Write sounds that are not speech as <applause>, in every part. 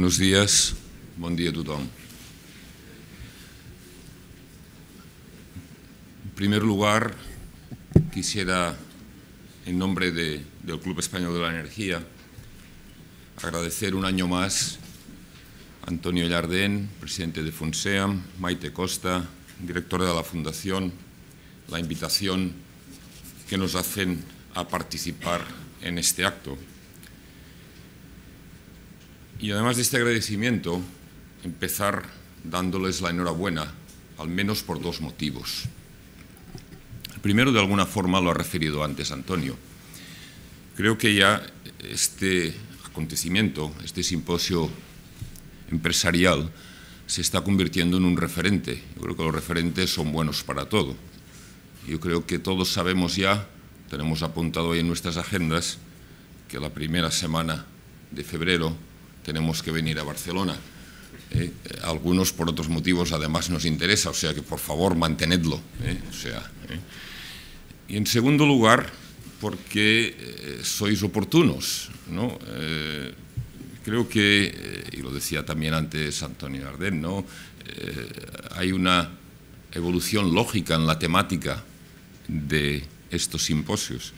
Buenos días, buen día a En primer lugar, quisiera, en nombre del Club Español de la Energía, agradecer un año más a Antonio Llardén, presidente de FUNSEAM, Maite Costa, directora de la Fundación, la invitación que nos hacen a participar en este acto. Y además de este agradecimiento, empezar dándoles la enhorabuena, al menos por dos motivos. El primero, de alguna forma, lo ha referido antes Antonio. Creo que ya este acontecimiento, este simposio empresarial, se está convirtiendo en un referente. Yo creo que los referentes son buenos para todo. Yo creo que todos sabemos ya, tenemos apuntado ahí en nuestras agendas, que la primera semana de febrero tenemos que venir a Barcelona. Eh, algunos por otros motivos además nos interesa, o sea que por favor mantenedlo. Eh, o sea, eh. Y en segundo lugar, porque sois oportunos. creo que, y lo decía también antes Antonio Arden, ¿no? hay una evolución lógica en la temática de estos simposios.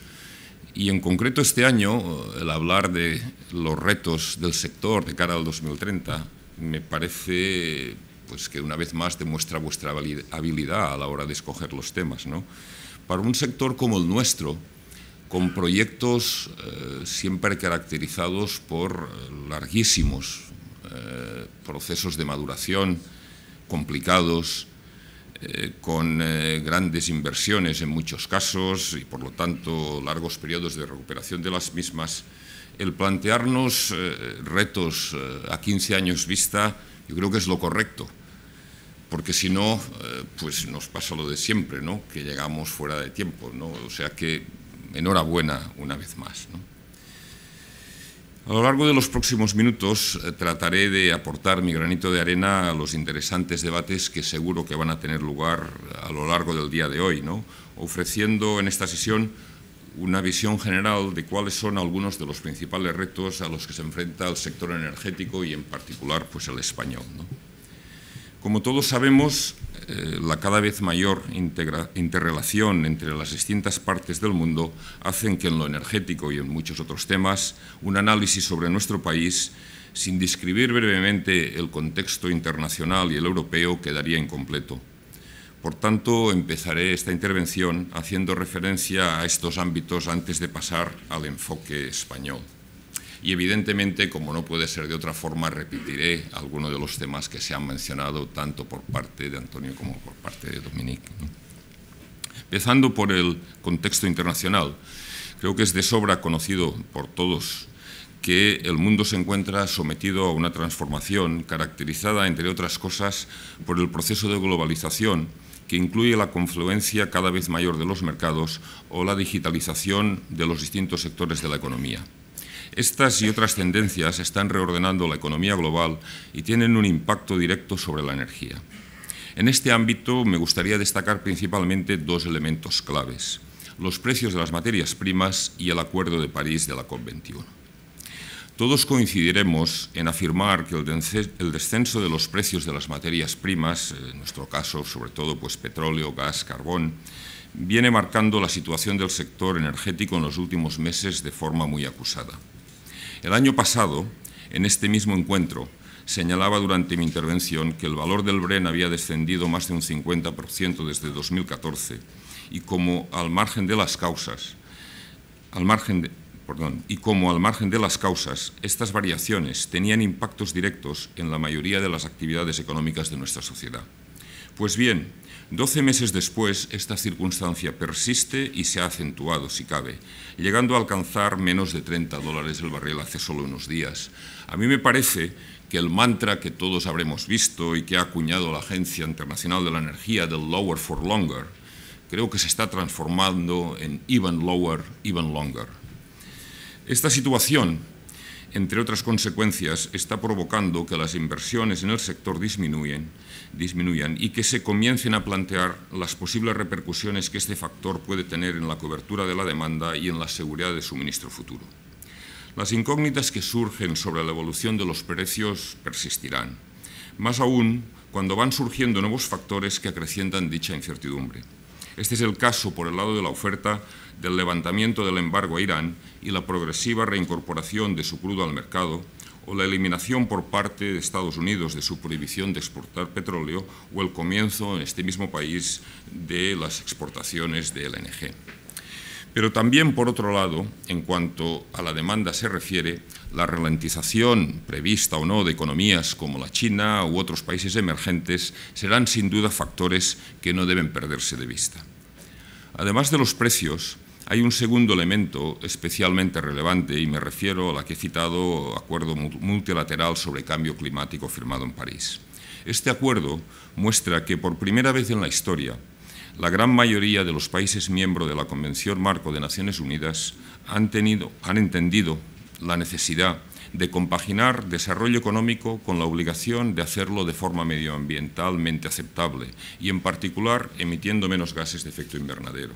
Y en concreto este año, el hablar de los retos del sector de cara al 2030, me parece pues, que una vez más demuestra vuestra habilidad a la hora de escoger los temas. Para un sector como el nuestro, con proyectos eh, siempre caracterizados por larguísimos eh, procesos de maduración, complicados, eh, con eh, grandes inversiones en muchos casos y por lo tanto largos periodos de recuperación de las mismas, el plantearnos eh, retos a 15 años vista yo creo que es lo correcto, porque si no, pues nos pasa lo de siempre, ¿no? que llegamos fuera de tiempo. ¿no? O sea que enhorabuena una vez más. ¿no? A lo largo de los próximos minutos eh, trataré de aportar mi granito de arena a los interesantes debates que seguro que van a tener lugar a lo largo del día de hoy, ¿no? ofreciendo en esta sesión una visión general de cuáles son algunos de los principales retos a los que se enfrenta el sector energético y en particular pues, el español. Como todos sabemos, eh, la cada vez mayor interrelación entre las distintas partes del mundo hacen que en lo energético y en muchos otros temas un análisis sobre nuestro país, sin describir brevemente el contexto internacional y el europeo, quedaría incompleto. Por tanto, empezaré esta intervención haciendo referencia a estos ámbitos antes de pasar al enfoque español y evidentemente, como no puede ser de otra forma, repetiré algunos de los temas que se han mencionado tanto por parte de Antonio como por parte de Dominique. Empezando por el contexto internacional, creo que es de sobra conocido por todos que el mundo se encuentra sometido a una transformación caracterizada, entre otras cosas, por el proceso de globalización que incluye la confluencia cada vez mayor de los mercados o la digitalización de los distintos sectores de la economía. Estas y otras tendencias están reordenando la economía global y tienen un impacto directo sobre la energía. En este ámbito me gustaría destacar principalmente dos elementos claves, los precios de las materias primas y el Acuerdo de París de la COP21. Todos coincidiremos en afirmar que el descenso de los precios de las materias primas, eh, en nuestro caso sobre todo pues, petróleo, gas, carbón, viene marcando la situación del sector energético en los últimos meses de forma muy acusada. El año pasado, en este mismo encuentro, señalaba durante mi intervención que el valor del Bren había descendido más de un 50% desde 2014 y como al margen de las causas, al margen perdón, y como al margen de las causas, estas variaciones tenían impactos directos en la mayoría de las actividades económicas de nuestra sociedad. Pues bien, Doce meses después, esta circunstancia persiste y se ha acentuado, si cabe, llegando a alcanzar menos de 30 dólares el barril hace solo unos días. A mí me parece que el mantra que todos habremos visto y que ha acuñado la Agencia Internacional de la Energía del Lower for Longer, creo que se está transformando en Even Lower, Even Longer. Esta situación entre otras consecuencias, está provocando que las inversiones en el sector disminuyan y que se comiencen a plantear las posibles repercusiones que este factor puede tener en la cobertura de la demanda y en la seguridad de suministro futuro. Las incógnitas que surgen sobre la evolución de los precios persistirán, más aún cuando van surgiendo nuevos factores que acrecientan dicha incertidumbre. Este es el caso, por el lado de la oferta, del levantamiento del embargo a Irán y la progresiva reincorporación de su crudo al mercado, o la eliminación por parte de Estados Unidos de su prohibición de exportar petróleo, o el comienzo en este mismo país de las exportaciones de LNG. Pero también, por otro lado, en cuanto a la demanda se refiere, la ralentización, prevista o no, de economías como la China u otros países emergentes serán sin duda factores que no deben perderse de vista. Además de los precios, hay un segundo elemento especialmente relevante y me refiero a la que he citado acuerdo multilateral sobre cambio climático firmado en París. Este acuerdo muestra que por primera vez en la historia la gran mayoría de los países miembros de la Convención Marco de Naciones Unidas han, han entendido la necesidad de compaginar desarrollo económico con la obligación de hacerlo de forma medioambientalmente aceptable y, en particular, emitiendo menos gases de efecto invernadero.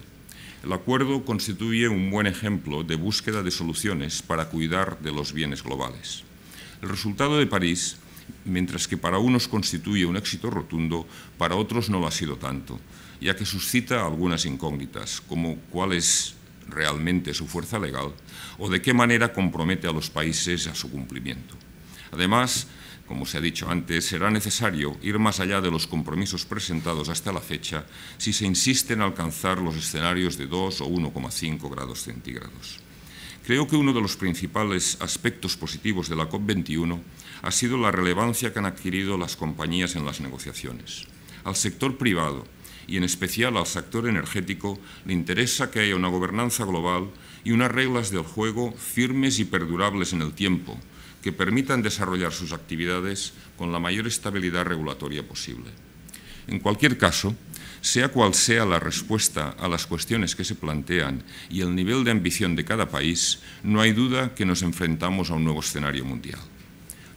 El acuerdo constituye un buen ejemplo de búsqueda de soluciones para cuidar de los bienes globales. El resultado de París, mientras que para unos constituye un éxito rotundo, para otros no lo ha sido tanto ya que suscita algunas incógnitas, como cuál es realmente su fuerza legal o de qué manera compromete a los países a su cumplimiento. Además, como se ha dicho antes, será necesario ir más allá de los compromisos presentados hasta la fecha si se insiste en alcanzar los escenarios de 2 o 1,5 grados centígrados. Creo que uno de los principales aspectos positivos de la COP21 ha sido la relevancia que han adquirido las compañías en las negociaciones. Al sector privado, y en especial al sector energético le interesa que haya una gobernanza global y unas reglas del juego firmes y perdurables en el tiempo que permitan desarrollar sus actividades con la mayor estabilidad regulatoria posible. En cualquier caso, sea cual sea la respuesta a las cuestiones que se plantean y el nivel de ambición de cada país, no hay duda que nos enfrentamos a un nuevo escenario mundial.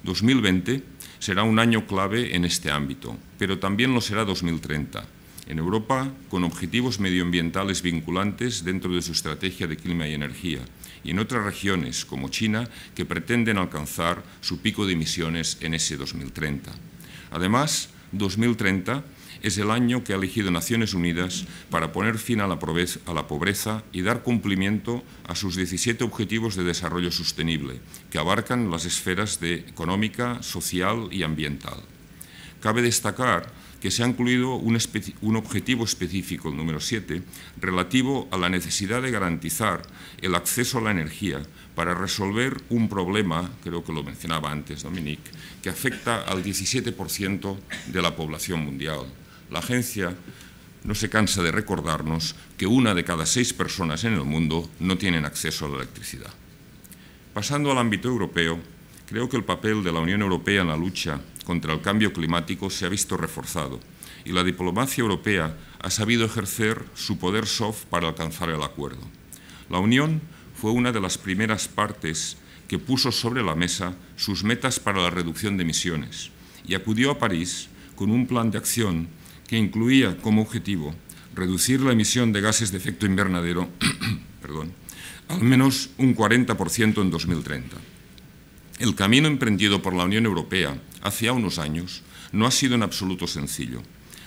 2020 será un año clave en este ámbito, pero también lo será 2030, en Europa con objetivos medioambientales vinculantes dentro de su estrategia de clima y energía, y en otras regiones como China que pretenden alcanzar su pico de emisiones en ese 2030. Además, 2030 es el año que ha elegido Naciones Unidas para poner fin a la, pobreza, y dar cumplimiento a sus 17 Objetivos de Desarrollo Sostenible, que abarcan las esferas de económica, social y ambiental. Cabe destacar que se ha incluido un, objetivo específico, el número 7, relativo a la necesidad de garantizar el acceso a la energía para resolver un problema, creo que lo mencionaba antes Dominique, que afecta al 17% de la población mundial. La agencia no se cansa de recordarnos que una de cada seis personas en el mundo no tienen acceso a la electricidad. Pasando al ámbito europeo, Creo que el papel de la Unión Europea en la lucha contra el cambio climático se ha visto reforzado y la diplomacia europea ha sabido ejercer su poder soft para alcanzar el acuerdo. La Unión fue una de las primeras partes que puso sobre la mesa sus metas para la reducción de emisiones y acudió a París con un plan de acción que incluía como objetivo reducir la emisión de gases de efecto invernadero <coughs> al menos un 40% en 2030. El camino emprendido por la Unión Europea hace unos años no ha sido en absoluto sencillo.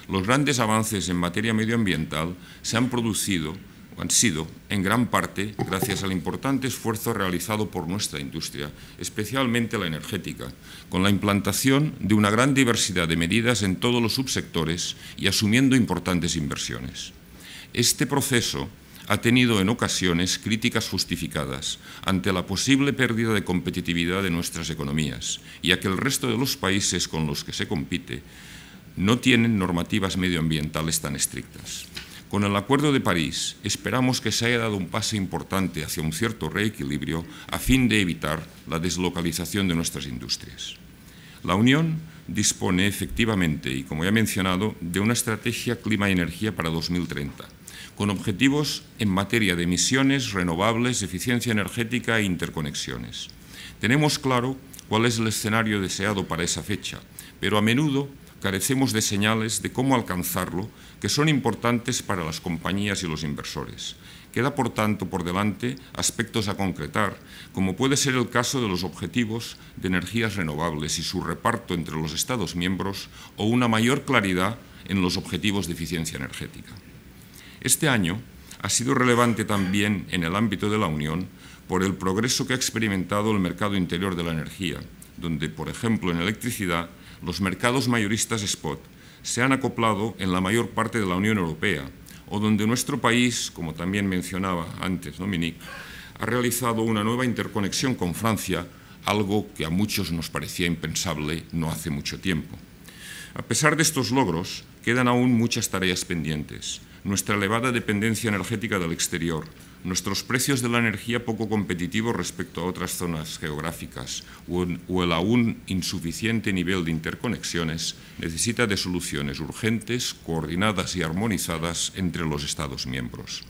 Los grandes avances en materia medioambiental se han producido o han sido, en gran parte, gracias al importante esfuerzo realizado por nuestra industria, especialmente la energética, con la implantación de una gran diversidad de medidas en todos los subsectores y asumiendo importantes inversiones. Este proceso ha tenido en ocasiones críticas justificadas ante la posible pérdida de competitividad de nuestras economías, ya que el resto de los países con los que se compite no tienen normativas medioambientales tan estrictas. Con el Acuerdo de París esperamos que se haya dado un paso importante hacia un cierto reequilibrio a fin de evitar la deslocalización de nuestras industrias. La Unión dispone efectivamente, y como ya he mencionado, de una estrategia clima-energía y para 2030 con objetivos en materia de emisiones renovables, eficiencia energética e interconexiones. Tenemos claro cuál es el escenario deseado para esa fecha, pero a menudo carecemos de señales de cómo alcanzarlo que son importantes para las compañías y los inversores. Queda, por tanto, por delante aspectos a concretar, como puede ser el caso de los objetivos de energías renovables y su reparto entre los Estados miembros o una mayor claridad en los objetivos de eficiencia energética. Este año ha sido relevante también en el ámbito de la Unión por el progreso que ha experimentado el mercado interior de la energía, donde, por ejemplo, en electricidad, los mercados mayoristas spot se han acoplado en la mayor parte de la Unión Europea, o donde nuestro país, como también mencionaba antes Dominique, ha realizado una nueva interconexión con Francia, algo que a muchos nos parecía impensable no hace mucho tiempo. A pesar de estos logros, quedan aún muchas tareas pendientes nuestra elevada dependencia energética del exterior, nuestros precios de la energía poco competitivos respecto a otras zonas geográficas o el aún insuficiente nivel de interconexiones, necesita de soluciones urgentes, coordinadas y armonizadas entre los Estados miembros.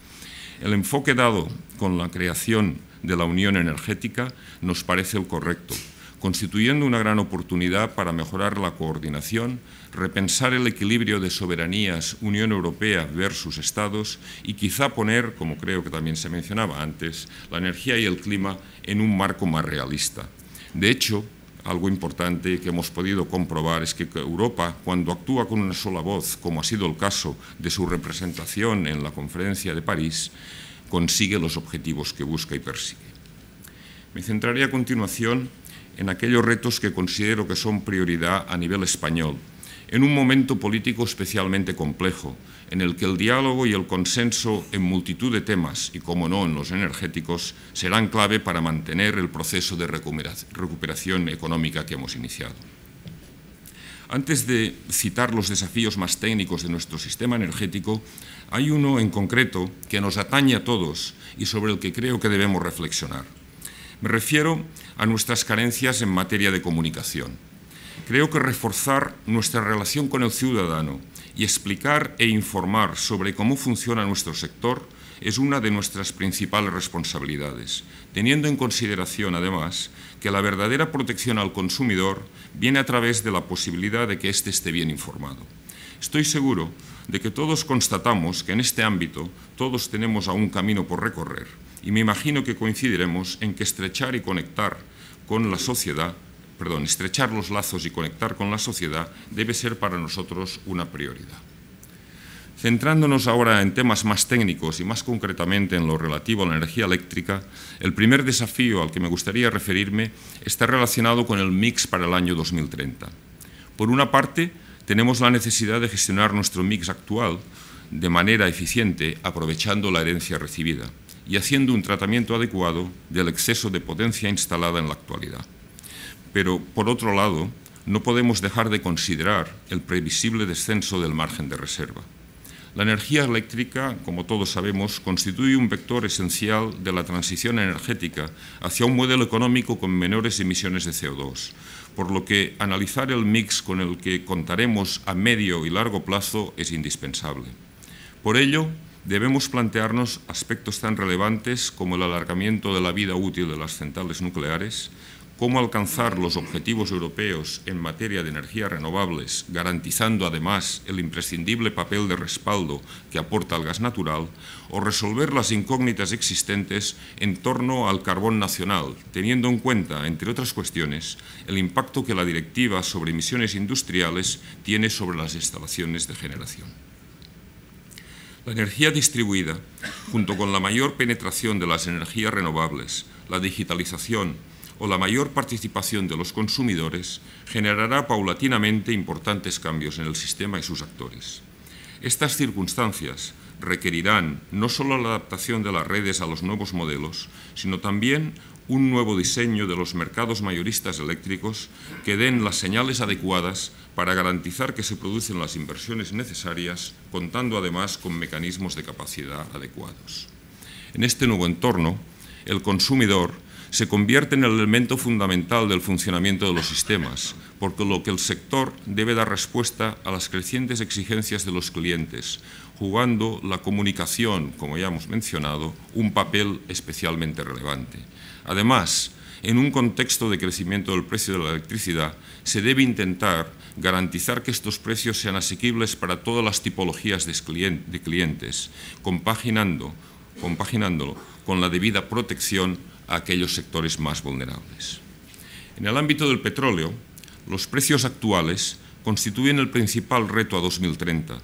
El enfoque dado con la creación de la Unión Energética nos parece el correcto, constituyendo una gran oportunidad para mejorar la coordinación, repensar el equilibrio de soberanías Unión Europea versus Estados y quizá poner, como creo que también se mencionaba antes, la energía y el clima en un marco más realista. De hecho, algo importante que hemos podido comprobar es que Europa, cuando actúa con una sola voz, como ha sido el caso de su representación en la Conferencia de París, consigue los objetivos que busca y persigue. Me centraré a continuación en aquellos retos que considero que son prioridad a nivel español, en un momento político especialmente complejo, en el que el diálogo y el consenso en multitud de temas, y como no en los energéticos, serán clave para mantener el proceso de recuperación económica que hemos iniciado. Antes de citar los desafíos más técnicos de nuestro sistema energético, hay uno en concreto que nos atañe a todos y sobre el que creo que debemos reflexionar. Me refiero a nuestras carencias en materia de comunicación. Creo que reforzar nuestra relación con el ciudadano y explicar e informar sobre cómo funciona nuestro sector es una de nuestras principales responsabilidades, teniendo en consideración, además, que la verdadera protección al consumidor viene a través de la posibilidad de que éste esté bien informado. Estoy seguro de que todos constatamos que en este ámbito todos tenemos aún camino por recorrer y me imagino que coincidiremos en que estrechar y conectar con la sociedad, perdón, estrechar los lazos y conectar con la sociedad debe ser para nosotros una prioridad. Centrándonos ahora en temas más técnicos y más concretamente en lo relativo a la energía eléctrica, el primer desafío al que me gustaría referirme está relacionado con el mix para el año 2030. Por una parte, tenemos la necesidad de gestionar nuestro mix actual de manera eficiente, aprovechando la herencia recibida y haciendo un tratamiento adecuado del exceso de potencia instalada en la actualidad. Pero, por otro lado, no podemos dejar de considerar el previsible descenso del margen de reserva. La energía eléctrica, como todos sabemos, constituye un vector esencial de la transición energética hacia un modelo económico con menores emisiones de CO2, por lo que analizar el mix con el que contaremos a medio y largo plazo es indispensable. Por ello, debemos plantearnos aspectos tan relevantes como el alargamiento de la vida útil de las centrales nucleares, cómo alcanzar los objetivos europeos en materia de energías renovables, garantizando además el imprescindible papel de respaldo que aporta el gas natural, o resolver las incógnitas existentes en torno al carbón nacional, teniendo en cuenta, entre otras cuestiones, el impacto que la directiva sobre emisiones industriales tiene sobre las instalaciones de generación. La energía distribuida, junto con la mayor penetración de las energías renovables, la digitalización o la mayor participación de los consumidores, generará paulatinamente importantes cambios en el sistema y sus actores. Estas circunstancias requerirán no solo la adaptación de las redes a los nuevos modelos, sino también un nuevo diseño de los mercados mayoristas eléctricos que den las señales adecuadas para garantizar que se producen las inversiones necesarias, contando además con mecanismos de capacidad adecuados. En este nuevo entorno, el consumidor se convierte en el elemento fundamental del funcionamiento de los sistemas, porque lo que el sector debe dar respuesta a las crecientes exigencias de los clientes, jugando la comunicación, como ya hemos mencionado, un papel especialmente relevante. Además, en un contexto de crecimiento del precio de la electricidad, se debe intentar garantizar que estos precios sean asequibles para todas las tipologías de clientes, compaginando, compaginándolo con la debida protección a aquellos sectores más vulnerables. En el ámbito del petróleo, los precios actuales constituyen el principal reto a 2030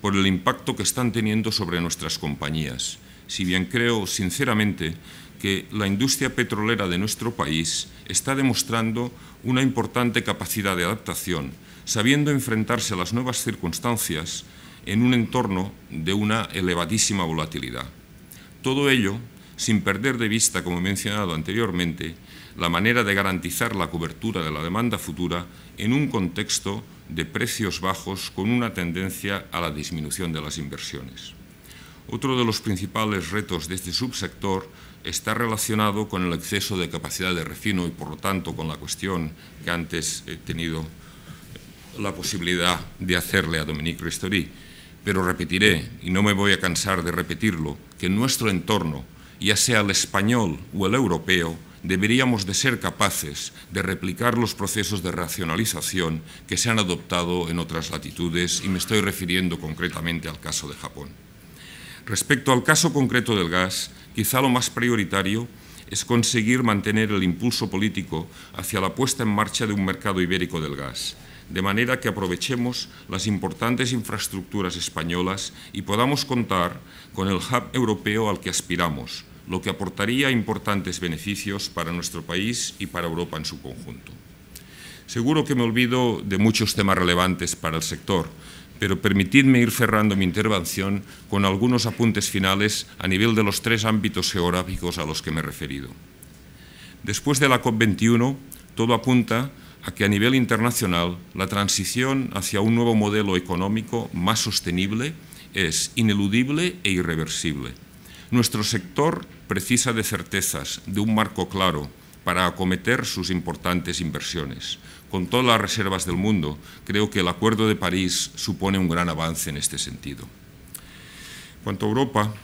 por el impacto que están teniendo sobre nuestras compañías, si bien creo sinceramente que la industria petrolera de nuestro país está demostrando una importante capacidad de adaptación, sabiendo enfrentarse a las nuevas circunstancias en un entorno de una elevadísima volatilidad. Todo ello sin perder de vista, como he mencionado anteriormente, la manera de garantizar la cobertura de la demanda futura en un contexto de precios bajos con una tendencia a la disminución de las inversiones. Otro de los principales retos de este subsector está relacionado con el exceso de capacidad de refino y por lo tanto con la cuestión que antes he tenido la posibilidad de hacerle a Dominique Ristori. Pero repetiré, y no me voy a cansar de repetirlo, que en nuestro entorno, ya sea el español o el europeo, deberíamos de ser capaces de replicar los procesos de racionalización que se han adoptado en otras latitudes y me estoy refiriendo concretamente al caso de Japón. Respecto al caso concreto del gas, Quizá lo más prioritario es conseguir mantener el impulso político hacia la puesta en marcha de un mercado ibérico del gas, de manera que aprovechemos las importantes infraestructuras españolas y podamos contar con el hub europeo al que aspiramos, lo que aportaría importantes beneficios para nuestro país y para Europa en su conjunto. Seguro que me olvido de muchos temas relevantes para el sector, pero permitidme ir cerrando mi intervención con algunos apuntes finales a nivel de los tres ámbitos geográficos a los que me he referido. Después de la COP21, todo apunta a que a nivel internacional la transición hacia un nuevo modelo económico más sostenible es ineludible e irreversible. Nuestro sector precisa de certezas, de un marco claro, para acometer sus importantes inversiones con todas las reservas del mundo, creo que el Acuerdo de París supone un gran avance en este sentido. En cuanto a Europa,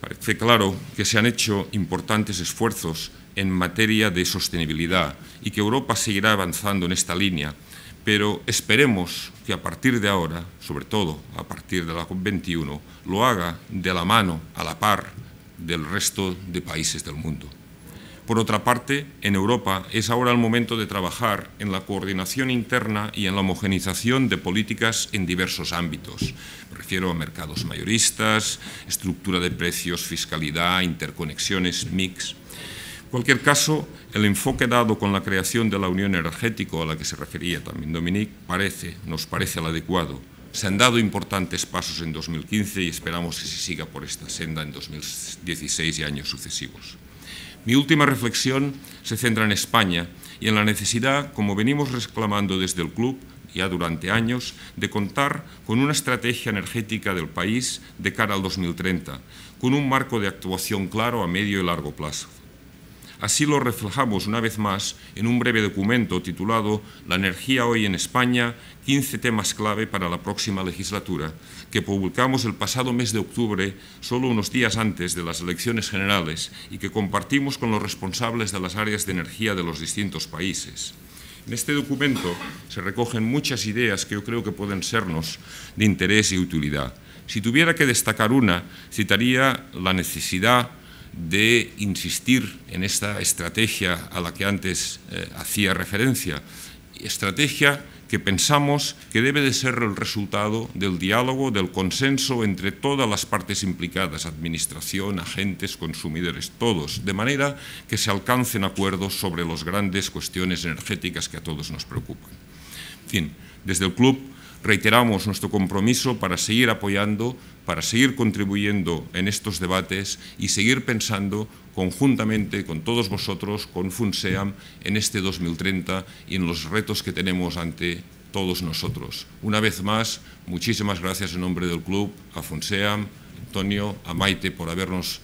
parece claro que se han hecho importantes esfuerzos en materia de sostenibilidad y que Europa seguirá avanzando en esta línea, pero esperemos que a partir de ahora, sobre todo a partir de la COP21, lo haga de la mano, a la par del resto de países del mundo. Por otra parte, en Europa es ahora el momento de trabajar en la coordinación interna y en la homogenización de políticas en diversos ámbitos. Me refiero a mercados mayoristas, estructura de precios, fiscalidad, interconexiones, mix. En cualquier caso, el enfoque dado con la creación de la Unión Energética, a la que se refería también Dominique, nos parece el adecuado. Se han dado importantes pasos en 2015 y esperamos que se siga por esta senda en 2016 y años sucesivos. Mi última reflexión se centra en España y en la necesidad, como venimos reclamando desde el club ya durante años, de contar con una estrategia energética del país de cara al 2030, con un marco de actuación claro a medio y largo plazo. Así lo reflejamos una vez más en un breve documento titulado La energía hoy en España, 15 temas clave para la próxima legislatura, que publicamos el pasado mes de octubre, solo unos días antes de las elecciones generales, y que compartimos con los responsables de las áreas de energía de los distintos países. En este documento se recogen muchas ideas que yo creo que pueden sernos de interés y utilidad. Si tuviera que destacar una, citaría la necesidad de insistir en esta estrategia a la que antes eh, hacía referencia, estrategia que pensamos que debe de ser el resultado del diálogo, del consenso entre todas las partes implicadas, administración, agentes, consumidores, todos, de manera que se alcancen acuerdos sobre las grandes cuestiones energéticas que a todos nos preocupan. fin, desde el club reiteramos nuestro compromiso para seguir apoyando, para seguir contribuyendo en estos debates y seguir pensando conjuntamente con todos vosotros, con FUNSEAM, en este 2030 y en los retos que tenemos ante todos nosotros. Una vez más, muchísimas gracias en nombre del club, a FUNSEAM, Antonio, a Maite por habernos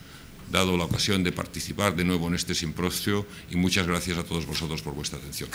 dado la ocasión de participar de nuevo en este simposio y muchas gracias a todos vosotros por vuestra atención.